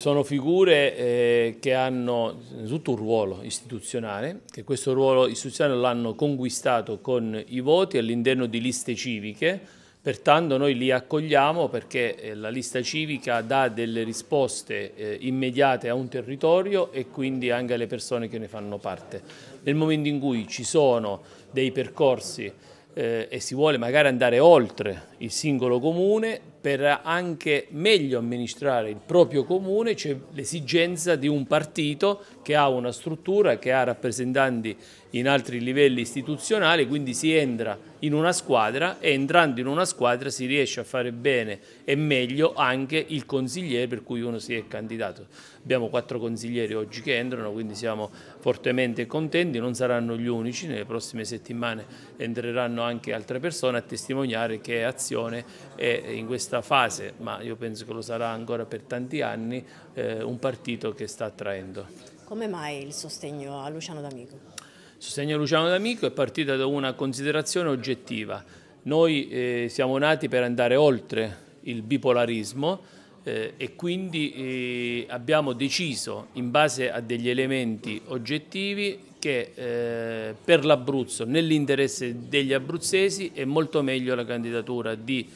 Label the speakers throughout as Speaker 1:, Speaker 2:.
Speaker 1: Sono figure eh, che hanno tutto un ruolo istituzionale, che questo ruolo istituzionale l'hanno conquistato con i voti all'interno di liste civiche, pertanto noi li accogliamo perché eh, la lista civica dà delle risposte eh, immediate a un territorio e quindi anche alle persone che ne fanno parte. Nel momento in cui ci sono dei percorsi eh, e si vuole magari andare oltre il singolo comune, per anche meglio amministrare il proprio comune c'è l'esigenza di un partito che ha una struttura, che ha rappresentanti in altri livelli istituzionali, quindi si entra in una squadra e entrando in una squadra si riesce a fare bene e meglio anche il consigliere per cui uno si è candidato. Abbiamo quattro consiglieri oggi che entrano, quindi siamo fortemente contenti, non saranno gli unici, nelle prossime settimane entreranno anche altre persone a testimoniare che Azione è in questa questa fase, ma io penso che lo sarà ancora per tanti anni, eh, un partito che sta attraendo. Come mai il sostegno a Luciano D'Amico? Il sostegno a Luciano D'Amico è partito da una considerazione oggettiva. Noi eh, siamo nati per andare oltre il bipolarismo eh, e quindi eh, abbiamo deciso, in base a degli elementi oggettivi, che eh, per l'Abruzzo, nell'interesse degli abruzzesi, è molto meglio la candidatura di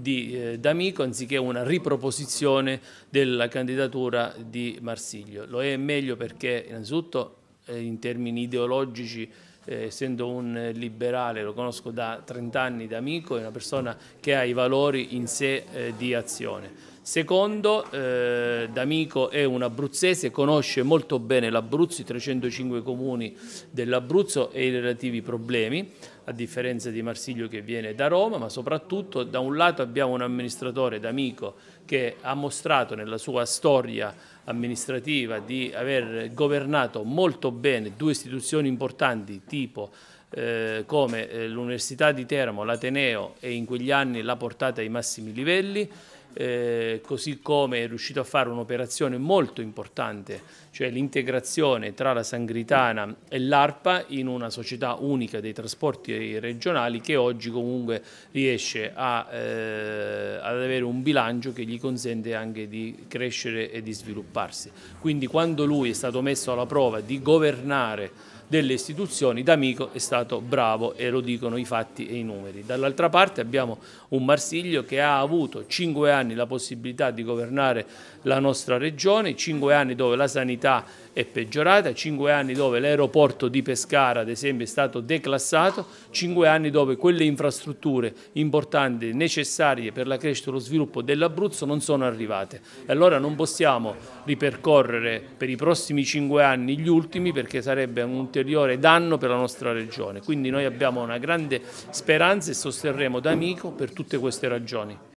Speaker 1: di eh, D'Amico anziché una riproposizione della candidatura di Marsiglio. Lo è meglio perché innanzitutto eh, in termini ideologici eh, essendo un liberale, lo conosco da 30 anni D'Amico, è una persona che ha i valori in sé eh, di azione Secondo, eh, D'Amico è un abruzzese, conosce molto bene l'Abruzzo, i 305 comuni dell'Abruzzo e i relativi problemi, a differenza di Marsiglio che viene da Roma, ma soprattutto da un lato abbiamo un amministratore D'Amico che ha mostrato nella sua storia amministrativa di aver governato molto bene due istituzioni importanti tipo eh, come eh, l'Università di Teramo, l'Ateneo e in quegli anni l'ha portata ai massimi livelli, eh, così come è riuscito a fare un'operazione molto importante, cioè l'integrazione tra la Sangritana e l'ARPA in una società unica dei trasporti regionali che oggi comunque riesce a, eh, ad avere un bilancio che gli consente anche di crescere e di svilupparsi. Quindi quando lui è stato messo alla prova di governare delle istituzioni, D'Amico è stato bravo e lo dicono i fatti e i numeri. Dall'altra parte abbiamo un Marsiglio che ha avuto cinque anni la possibilità di governare la nostra regione, cinque anni dove la sanità è peggiorata, cinque anni dove l'aeroporto di Pescara ad esempio è stato declassato, cinque anni dove quelle infrastrutture importanti necessarie per la crescita e lo sviluppo dell'Abruzzo non sono arrivate. E allora non possiamo ripercorrere per i prossimi cinque anni gli ultimi perché sarebbe un ulteriore danno per la nostra regione. Quindi noi abbiamo una grande speranza e sosterremo D'Amico per tutte queste ragioni.